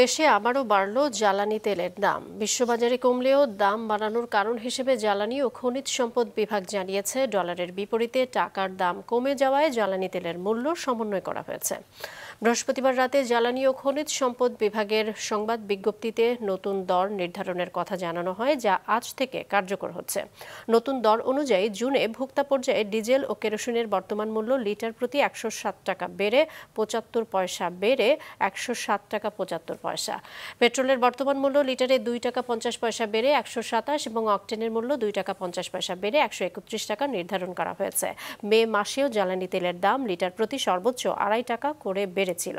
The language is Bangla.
দেশে আবারও বাড়ল জ্বালানি তেলের দাম বিশ্ববাজারে কমলেও দাম বাড়ানোর কারণ হিসেবে জ্বালানি ও খনিজ সম্পদ বিভাগ জানিয়েছে ডলারের বিপরীতে টাকার দাম কমে যাওয়ায় জ্বালানি তেলের মূল্য সমন্বয় করা হয়েছে বৃহস্পতিবার রাতে জ্বালানি ও খনিজ সম্পদ বিভাগের সংবাদ বিজ্ঞপ্তিতে নতুন দর নির্ধারণের কথা জানানো হয় যা আজ থেকে কার্যকর হচ্ছে নতুন দর অনুযায়ী জুনে ভোক্তা পর্যায়ে ডিজেল ও কেরোসিনের বর্তমান মূল্য লিটার প্রতি একশো টাকা বেড়ে পঁচাত্তর পয়সা বেড়ে একশো টাকা পঁচাত্তর সত্তর পয়সা পেট্রোলের বর্তমান মূল্য লিটারে দুই টাকা পঞ্চাশ পয়সা বেড়ে একশো সাতাশ এবং অক্টেনের মূল্য দুই টাকা পঞ্চাশ পয়সা বেড়ে একশো একত্রিশ টাকা নির্ধারণ করা হয়েছে মে মাসেও জ্বালানি তেলের দাম লিটার প্রতি সর্বোচ্চ আড়াই টাকা করে বেড়েছিল